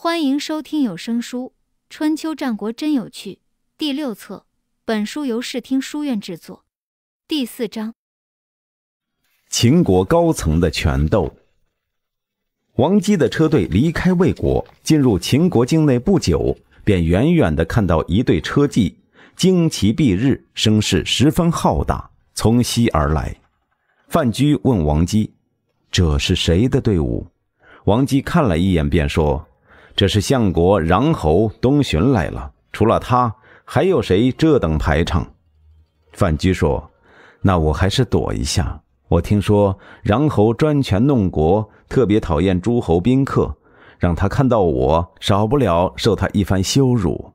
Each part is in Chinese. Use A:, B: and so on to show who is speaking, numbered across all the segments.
A: 欢迎收听有声书《春秋战国真有趣》第六册。本书由视听书院制作。第四章：秦国高层的权斗。王姬的车队离开魏国，进入秦国境内不久，便远远的看到一队车骑，旌旗蔽日，声势十分浩大，从西而来。范雎问王姬：“这是谁的队伍？”王姬看了一眼，便说。这是相国穰侯东巡来了，除了他，还有谁这等排场？范雎说：“那我还是躲一下。我听说穰侯专权弄国，特别讨厌诸侯宾客，让他看到我，少不了受他一番羞辱。”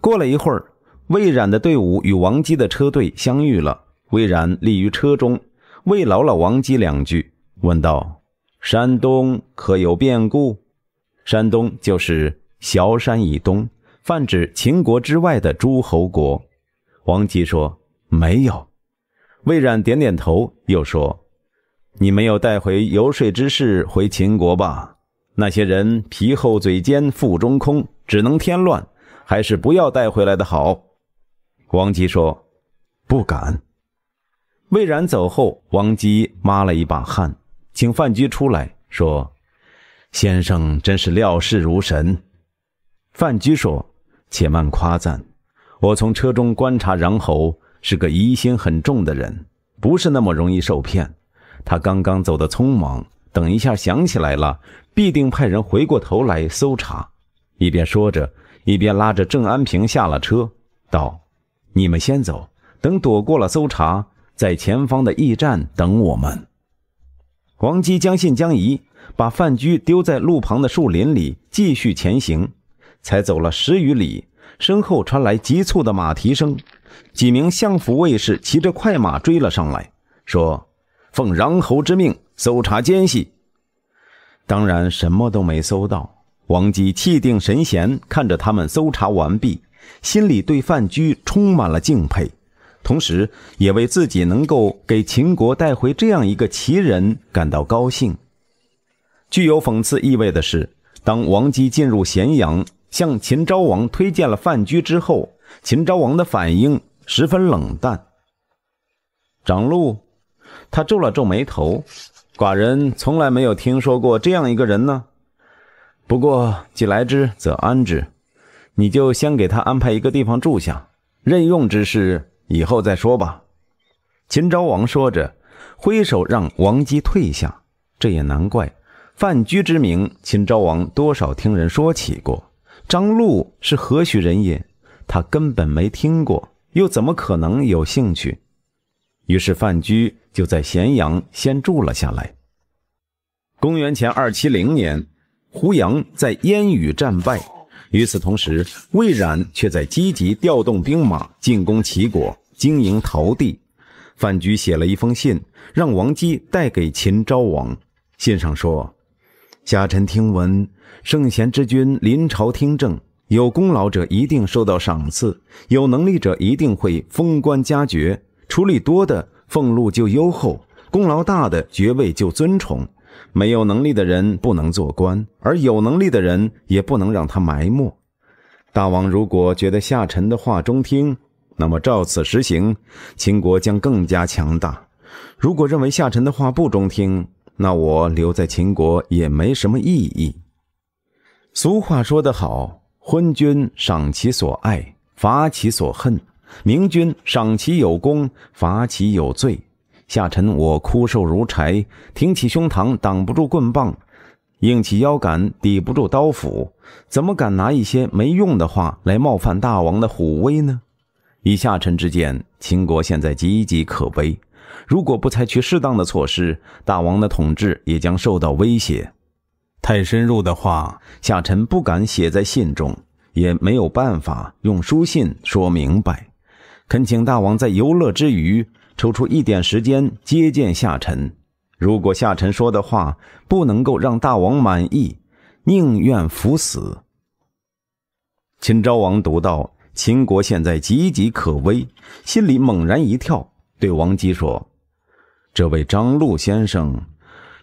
A: 过了一会儿，魏冉的队伍与王姬的车队相遇了。魏冉立于车中，慰劳了王姬两句，问道：“山东可有变故？”山东就是崤山以东，泛指秦国之外的诸侯国。王吉说：“没有。”魏冉点点头，又说：“你没有带回游说之事回秦国吧？那些人皮厚嘴尖，腹中空，只能添乱，还是不要带回来的好。”王吉说：“不敢。”魏冉走后，王吉抹了一把汗，请范雎出来，说。先生真是料事如神。范雎说：“且慢夸赞，我从车中观察，穰侯是个疑心很重的人，不是那么容易受骗。他刚刚走得匆忙，等一下想起来了，必定派人回过头来搜查。”一边说着，一边拉着郑安平下了车，道：“你们先走，等躲过了搜查，在前方的驿站等我们。”王姬将信将疑。把范雎丢在路旁的树林里，继续前行。才走了十余里，身后传来急促的马蹄声，几名相府卫士骑着快马追了上来，说：“奉穰侯之命，搜查奸细。”当然，什么都没搜到。王姬气定神闲，看着他们搜查完毕，心里对范雎充满了敬佩，同时也为自己能够给秦国带回这样一个奇人感到高兴。具有讽刺意味的是，当王姬进入咸阳，向秦昭王推荐了范雎之后，秦昭王的反应十分冷淡。长路，他皱了皱眉头：“寡人从来没有听说过这样一个人呢。不过既来之，则安之，你就先给他安排一个地方住下，任用之事以后再说吧。”秦昭王说着，挥手让王姬退下。这也难怪。范雎之名，秦昭王多少听人说起过。张禄是何许人也，他根本没听过，又怎么可能有兴趣？于是范雎就在咸阳先住了下来。公元前二七零年，胡杨在燕雨战败。与此同时，魏冉却在积极调动兵马进攻齐国，经营陶地。范雎写了一封信，让王姬带给秦昭王。信上说。夏臣听闻，圣贤之君临朝听政，有功劳者一定受到赏赐，有能力者一定会封官加爵，处理多的俸禄就优厚，功劳大的爵位就尊崇。没有能力的人不能做官，而有能力的人也不能让他埋没。大王如果觉得下臣的话中听，那么照此实行，秦国将更加强大；如果认为下臣的话不中听，那我留在秦国也没什么意义。俗话说得好，昏君赏其所爱，罚其所恨；明君赏其有功，罚其有罪。下臣我枯瘦如柴，挺起胸膛挡不住棍棒，硬起腰杆抵不住刀斧，怎么敢拿一些没用的话来冒犯大王的虎威呢？以下臣之见，秦国现在岌岌可危。如果不采取适当的措施，大王的统治也将受到威胁。太深入的话，夏臣不敢写在信中，也没有办法用书信说明白。恳请大王在游乐之余抽出一点时间接见夏臣。如果夏臣说的话不能够让大王满意，宁愿赴死。秦昭王读到秦国现在岌岌可危，心里猛然一跳。对王姬说：“这位张禄先生，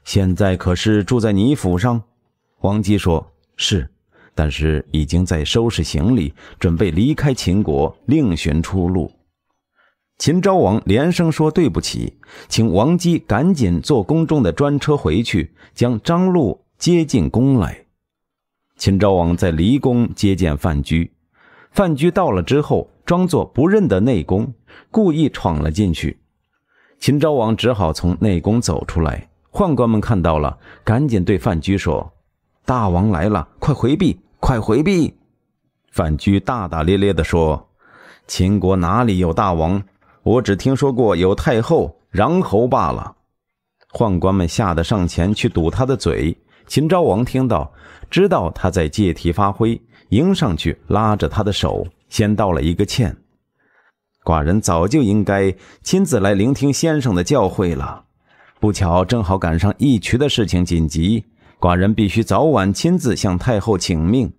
A: 现在可是住在你府上？”王姬说：“是，但是已经在收拾行李，准备离开秦国，另寻出路。”秦昭王连声说：“对不起，请王姬赶紧坐宫中的专车回去，将张禄接进宫来。”秦昭王在离宫接见范雎，范雎到了之后。装作不认得内宫，故意闯了进去。秦昭王只好从内宫走出来。宦官们看到了，赶紧对范雎说：“大王来了，快回避，快回避！”范雎大大咧咧地说：“秦国哪里有大王？我只听说过有太后、穰侯罢了。”宦官们吓得上前去堵他的嘴。秦昭王听到，知道他在借题发挥，迎上去拉着他的手。先道了一个歉，寡人早就应该亲自来聆听先生的教诲了。不巧，正好赶上义渠的事情紧急，寡人必须早晚亲自向太后请命。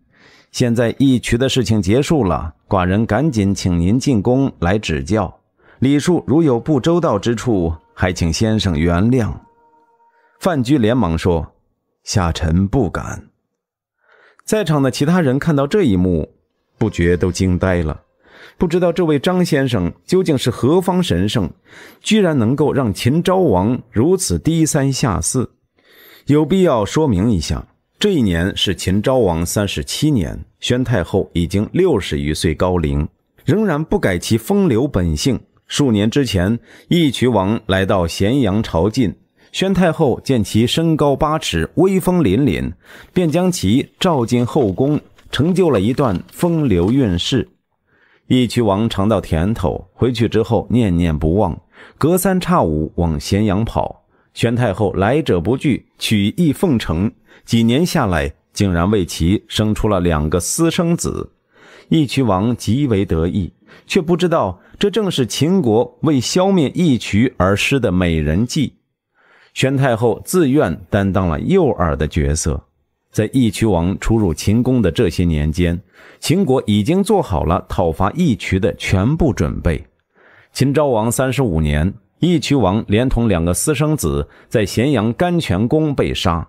A: 现在义渠的事情结束了，寡人赶紧请您进宫来指教。礼数如有不周到之处，还请先生原谅。范雎连忙说：“下臣不敢。”在场的其他人看到这一幕。不觉都惊呆了，不知道这位张先生究竟是何方神圣，居然能够让秦昭王如此低三下四。有必要说明一下，这一年是秦昭王三十七年，宣太后已经六十余岁高龄，仍然不改其风流本性。数年之前，义渠王来到咸阳朝觐，宣太后见其身高八尺，威风凛凛，便将其召进后宫。成就了一段风流韵事，义渠王尝到甜头，回去之后念念不忘，隔三差五往咸阳跑。宣太后来者不拒，取意奉承，几年下来，竟然为其生出了两个私生子。义渠王极为得意，却不知道这正是秦国为消灭义渠而施的美人计，宣太后自愿担当了诱饵的角色。在义渠王出入秦宫的这些年间，秦国已经做好了讨伐义渠的全部准备。秦昭王三十五年，义渠王连同两个私生子在咸阳甘泉宫被杀，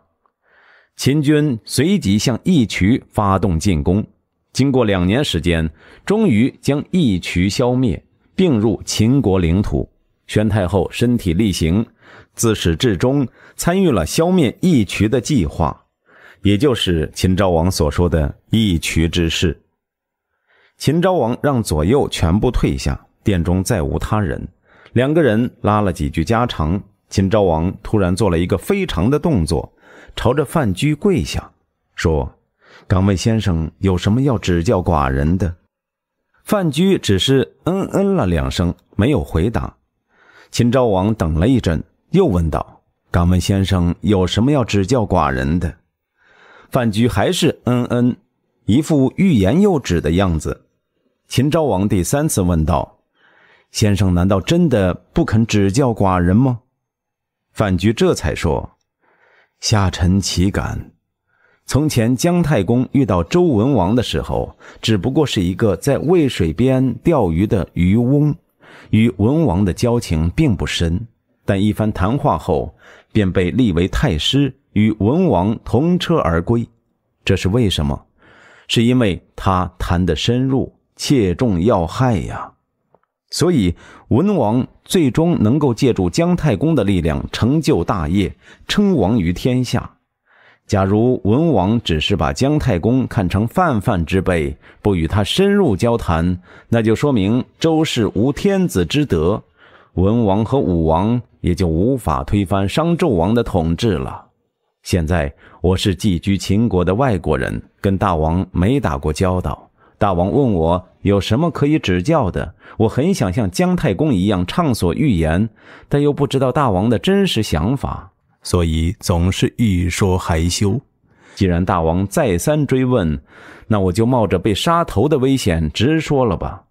A: 秦军随即向义渠发动进攻。经过两年时间，终于将义渠消灭，并入秦国领土。宣太后身体力行，自始至终参与了消灭义渠的计划。也就是秦昭王所说的“一渠之事。秦昭王让左右全部退下，殿中再无他人。两个人拉了几句家常。秦昭王突然做了一个非常的动作，朝着范雎跪下，说：“敢问先生有什么要指教寡人的？”范雎只是嗯嗯了两声，没有回答。秦昭王等了一阵，又问道：“敢问先生有什么要指教寡人的？”范雎还是嗯嗯，一副欲言又止的样子。秦昭王第三次问道：“先生难道真的不肯指教寡人吗？”范雎这才说：“下臣岂敢？从前姜太公遇到周文王的时候，只不过是一个在渭水边钓鱼的渔翁，与文王的交情并不深。但一番谈话后，便被立为太师。”与文王同车而归，这是为什么？是因为他谈得深入，切中要害呀。所以文王最终能够借助姜太公的力量成就大业，称王于天下。假如文王只是把姜太公看成泛泛之辈，不与他深入交谈，那就说明周氏无天子之德，文王和武王也就无法推翻商纣王的统治了。现在我是寄居秦国的外国人，跟大王没打过交道。大王问我有什么可以指教的，我很想像姜太公一样畅所欲言，但又不知道大王的真实想法，所以总是欲说还休。既然大王再三追问，那我就冒着被杀头的危险直说了吧。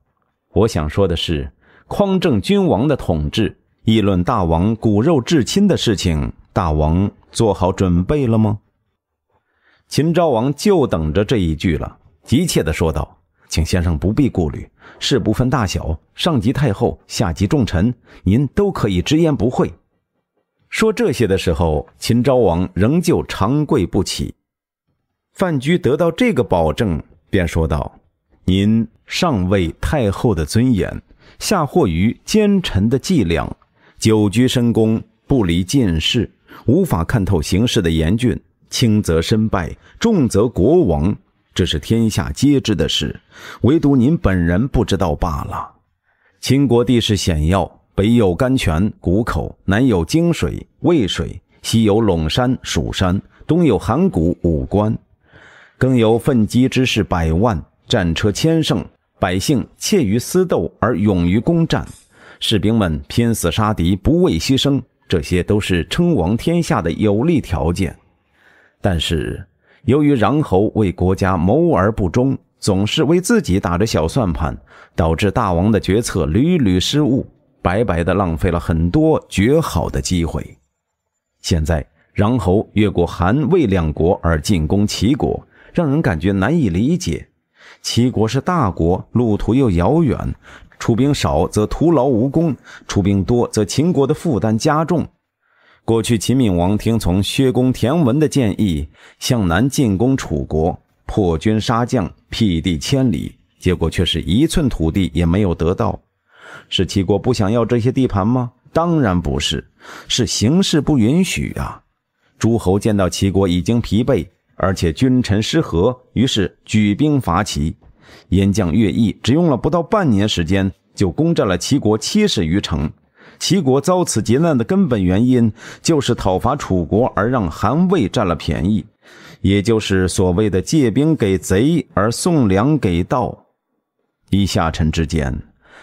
A: 我想说的是，匡正君王的统治，议论大王骨肉至亲的事情。大王做好准备了吗？秦昭王就等着这一句了，急切地说道：“请先生不必顾虑，事不分大小，上级太后，下级重臣，您都可以直言不讳。”说这些的时候，秦昭王仍旧长跪不起。范雎得到这个保证，便说道：“您上位太后的尊严，下惑于奸臣的伎俩，久居深宫，不离近视。”无法看透形势的严峻，轻则身败，重则国亡，这是天下皆知的事，唯独您本人不知道罢了。秦国地势险要，北有甘泉谷口，南有泾水、渭水，西有陇山、蜀山，东有函谷、武关，更有奋击之士百万，战车千乘，百姓怯于私斗而勇于攻战，士兵们拼死杀敌，不畏牺牲。这些都是称王天下的有利条件，但是由于穰侯为国家谋而不忠，总是为自己打着小算盘，导致大王的决策屡屡失误，白白的浪费了很多绝好的机会。现在穰侯越过韩、魏两国而进攻齐国，让人感觉难以理解。齐国是大国，路途又遥远。出兵少则徒劳无功，出兵多则秦国的负担加重。过去秦闵王听从薛公、田文的建议，向南进攻楚国，破军杀将，辟地千里，结果却是一寸土地也没有得到。是齐国不想要这些地盘吗？当然不是，是形势不允许啊。诸侯见到齐国已经疲惫，而且君臣失和，于是举兵伐齐。燕将乐毅只用了不到半年时间，就攻占了齐国七十余城。齐国遭此劫难的根本原因，就是讨伐楚国而让韩魏占了便宜，也就是所谓的借兵给贼而送粮给盗。以下臣之见，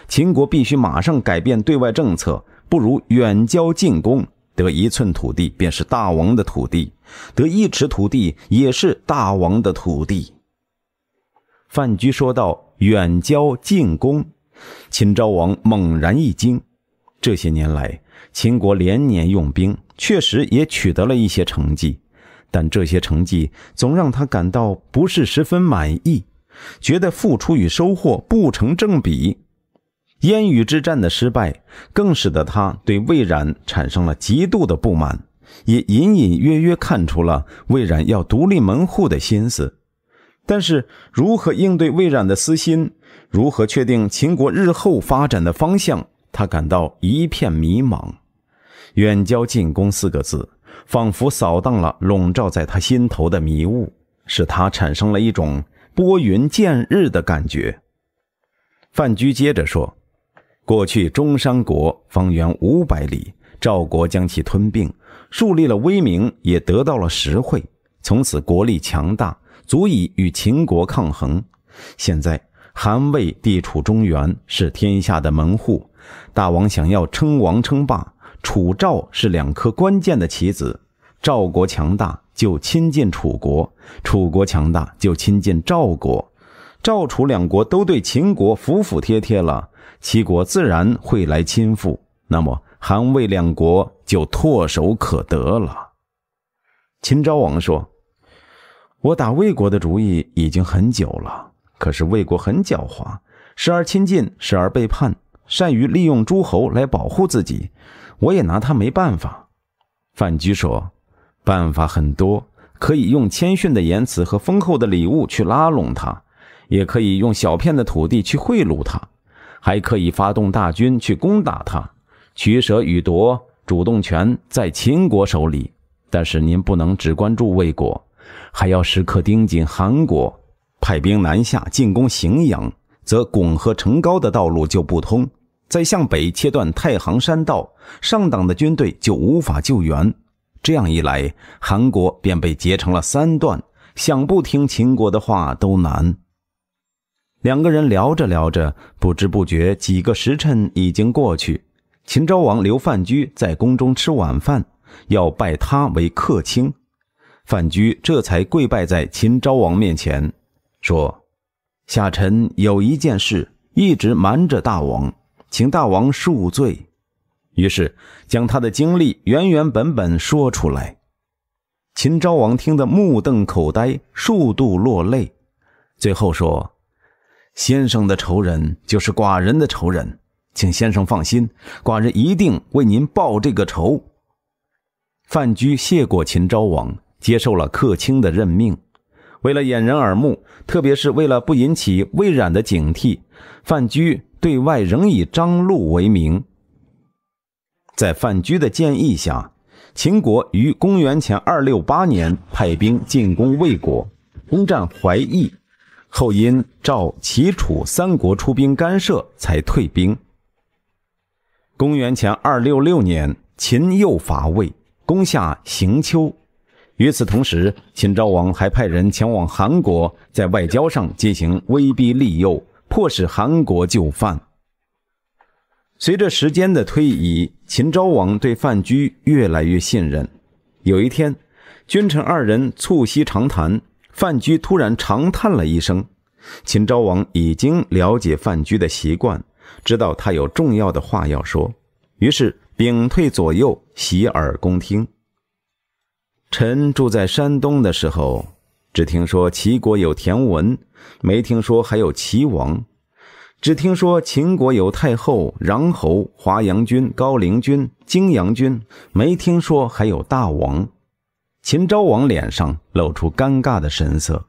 A: 秦国必须马上改变对外政策，不如远交近攻，得一寸土地便是大王的土地，得一尺土地也是大王的土地。范雎说到：“远交近攻。”秦昭王猛然一惊。这些年来，秦国连年用兵，确实也取得了一些成绩，但这些成绩总让他感到不是十分满意，觉得付出与收获不成正比。燕雨之战的失败，更使得他对魏冉产生了极度的不满，也隐隐约约看出了魏冉要独立门户的心思。但是，如何应对魏冉的私心？如何确定秦国日后发展的方向？他感到一片迷茫。“远交近攻”四个字，仿佛扫荡了笼罩在他心头的迷雾，使他产生了一种拨云见日的感觉。范雎接着说：“过去中山国方圆五百里，赵国将其吞并，树立了威名，也得到了实惠，从此国力强大。”足以与秦国抗衡。现在韩魏地处中原，是天下的门户。大王想要称王称霸，楚赵是两颗关键的棋子。赵国强大就亲近楚国，楚国强大就亲近赵国。赵楚两国都对秦国服服帖帖了，齐国自然会来亲附，那么韩魏两国就唾手可得了。秦昭王说。我打魏国的主意已经很久了，可是魏国很狡猾，时而亲近，时而背叛，善于利用诸侯来保护自己，我也拿他没办法。范雎说：“办法很多，可以用谦逊的言辞和丰厚的礼物去拉拢他，也可以用小片的土地去贿赂他，还可以发动大军去攻打他。取舍与夺，主动权在秦国手里。但是您不能只关注魏国。”还要时刻盯紧韩国派兵南下进攻荥阳，则巩和成高的道路就不通；再向北切断太行山道，上党的军队就无法救援。这样一来，韩国便被截成了三段，想不听秦国的话都难。两个人聊着聊着，不知不觉几个时辰已经过去。秦昭王刘范雎在宫中吃晚饭，要拜他为客卿。范雎这才跪拜在秦昭王面前，说：“下臣有一件事一直瞒着大王，请大王恕罪。”于是将他的经历原原本本说出来。秦昭王听得目瞪口呆，数度落泪，最后说：“先生的仇人就是寡人的仇人，请先生放心，寡人一定为您报这个仇。”范雎谢过秦昭王。接受了客卿的任命，为了掩人耳目，特别是为了不引起魏冉的警惕，范雎对外仍以张禄为名。在范雎的建议下，秦国于公元前二六八年派兵进攻魏国，攻占怀邑，后因赵、齐、楚三国出兵干涉，才退兵。公元前二六六年，秦又伐魏，攻下邢丘。与此同时，秦昭王还派人前往韩国，在外交上进行威逼利诱，迫使韩国就范。随着时间的推移，秦昭王对范雎越来越信任。有一天，君臣二人促膝长谈，范雎突然长叹了一声。秦昭王已经了解范雎的习惯，知道他有重要的话要说，于是屏退左右，洗耳恭听。臣住在山东的时候，只听说齐国有田文，没听说还有齐王；只听说秦国有太后、穰侯、华阳君、高陵君、泾阳君，没听说还有大王。秦昭王脸上露出尴尬的神色。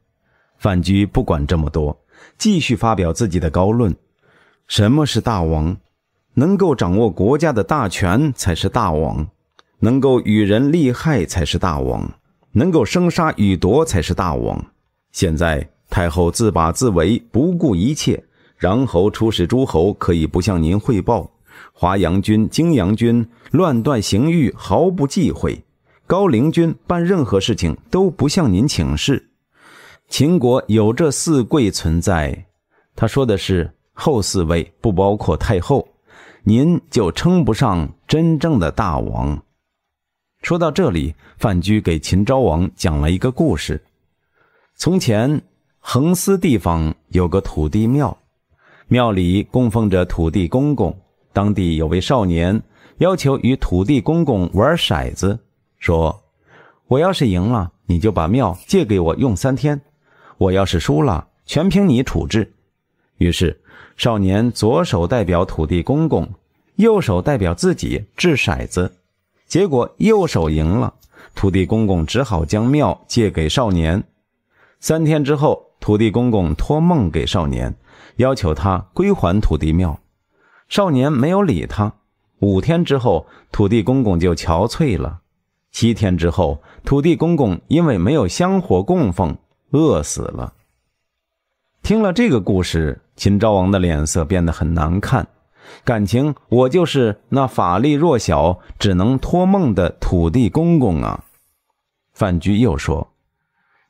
A: 范雎不管这么多，继续发表自己的高论：什么是大王？能够掌握国家的大权才是大王。能够与人利害才是大王，能够生杀与夺才是大王。现在太后自把自为，不顾一切。穰侯出使诸侯可以不向您汇报，华阳君、泾阳君乱断刑狱毫不忌讳，高陵君办任何事情都不向您请示。秦国有这四贵存在，他说的是后四位不包括太后，您就称不上真正的大王。说到这里，范雎给秦昭王讲了一个故事。从前，横丝地方有个土地庙，庙里供奉着土地公公。当地有位少年要求与土地公公玩骰子，说：“我要是赢了，你就把庙借给我用三天；我要是输了，全凭你处置。”于是，少年左手代表土地公公，右手代表自己掷骰子。结果右手赢了，土地公公只好将庙借给少年。三天之后，土地公公托梦给少年，要求他归还土地庙。少年没有理他。五天之后，土地公公就憔悴了。七天之后，土地公公因为没有香火供奉，饿死了。听了这个故事，秦昭王的脸色变得很难看。感情，我就是那法力弱小、只能托梦的土地公公啊！范雎又说：“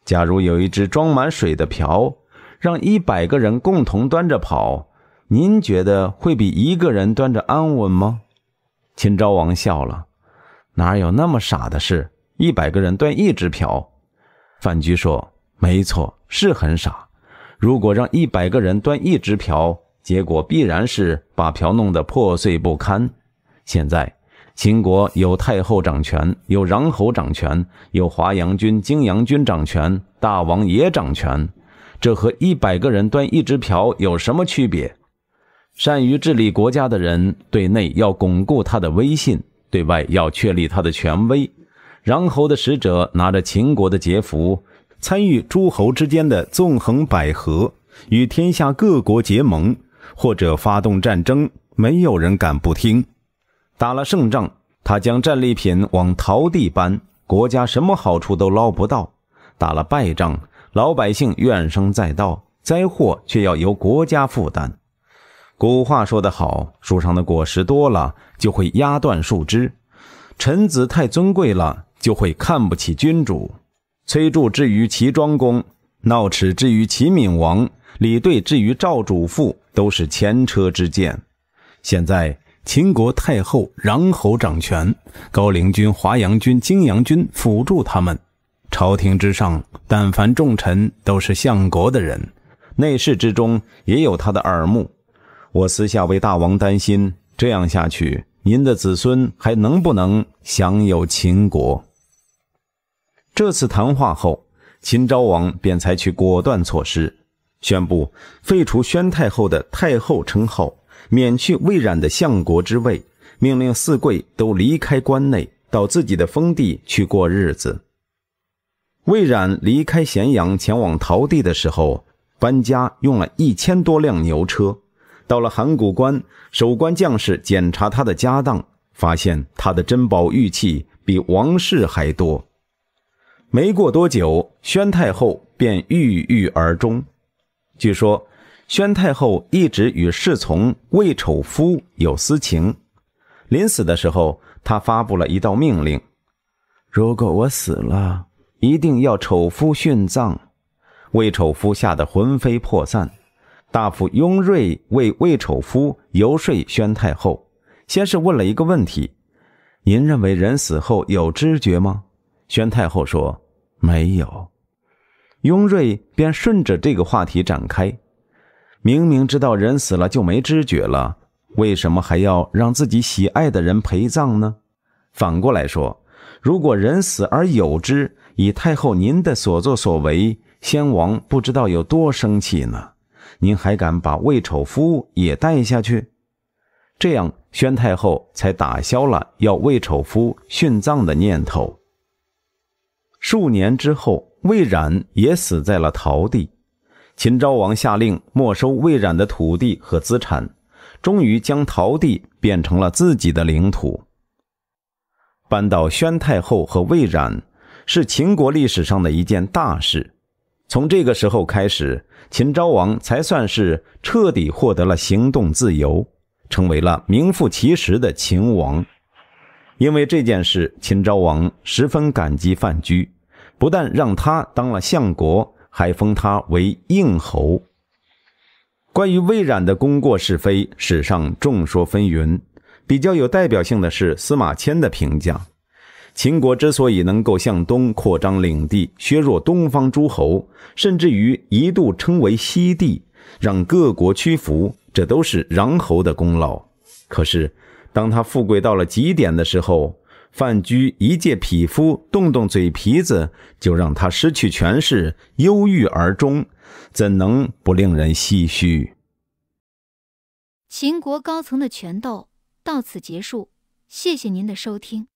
A: 假如有一只装满水的瓢，让一百个人共同端着跑，您觉得会比一个人端着安稳吗？”秦昭王笑了：“哪有那么傻的事？一百个人端一只瓢？”范雎说：“没错，是很傻。如果让一百个人端一只瓢。”结果必然是把瓢弄得破碎不堪。现在，秦国有太后掌权，有穰侯掌权，有华阳君、泾阳君掌权，大王也掌权。这和一百个人端一只瓢有什么区别？善于治理国家的人，对内要巩固他的威信，对外要确立他的权威。穰侯的使者拿着秦国的节符，参与诸侯之间的纵横捭阖，与天下各国结盟。或者发动战争，没有人敢不听。打了胜仗，他将战利品往陶地搬，国家什么好处都捞不到；打了败仗，老百姓怨声载道，灾祸却要由国家负担。古话说得好：“树上的果实多了，就会压断树枝；臣子太尊贵了，就会看不起君主。”崔杼之于齐庄公。闹齿之于秦闵王，李兑之于赵主父，都是前车之鉴。现在秦国太后穰侯掌权，高陵君、华阳君、泾阳君辅助他们。朝廷之上，但凡重臣都是相国的人；内侍之中，也有他的耳目。我私下为大王担心，这样下去，您的子孙还能不能享有秦国？这次谈话后。秦昭王便采取果断措施，宣布废除宣太后的太后称号，免去魏冉的相国之位，命令四贵都离开关内，到自己的封地去过日子。魏冉离开咸阳前往陶地的时候，搬家用了一千多辆牛车，到了函谷关，守关将士检查他的家当，发现他的珍宝玉器比王室还多。没过多久，宣太后便郁郁而终。据说，宣太后一直与侍从魏丑夫有私情。临死的时候，她发布了一道命令：如果我死了，一定要丑夫殉葬。魏丑夫吓得魂飞魄散。大夫雍瑞为魏丑夫游说宣太后，先是问了一个问题：“您认为人死后有知觉吗？”宣太后说：“没有。”雍瑞便顺着这个话题展开：“明明知道人死了就没知觉了，为什么还要让自己喜爱的人陪葬呢？反过来说，如果人死而有之，以太后您的所作所为，先王不知道有多生气呢？您还敢把魏丑夫也带下去？这样，宣太后才打消了要魏丑夫殉葬的念头。”数年之后，魏冉也死在了陶地。秦昭王下令没收魏冉的土地和资产，终于将陶地变成了自己的领土。扳倒宣太后和魏冉，是秦国历史上的一件大事。从这个时候开始，秦昭王才算是彻底获得了行动自由，成为了名副其实的秦王。因为这件事，秦昭王十分感激范雎。不但让他当了相国，还封他为应侯。关于魏冉的功过是非，史上众说纷纭。比较有代表性的是司马迁的评价：秦国之所以能够向东扩张领地，削弱东方诸侯，甚至于一度称为西帝，让各国屈服，这都是穰侯的功劳。可是，当他富贵到了极点的时候。范雎一介匹夫，动动嘴皮子就让他失去权势，忧郁而终，怎能不令人唏嘘？秦国高层的权斗到此结束，谢谢您的收听。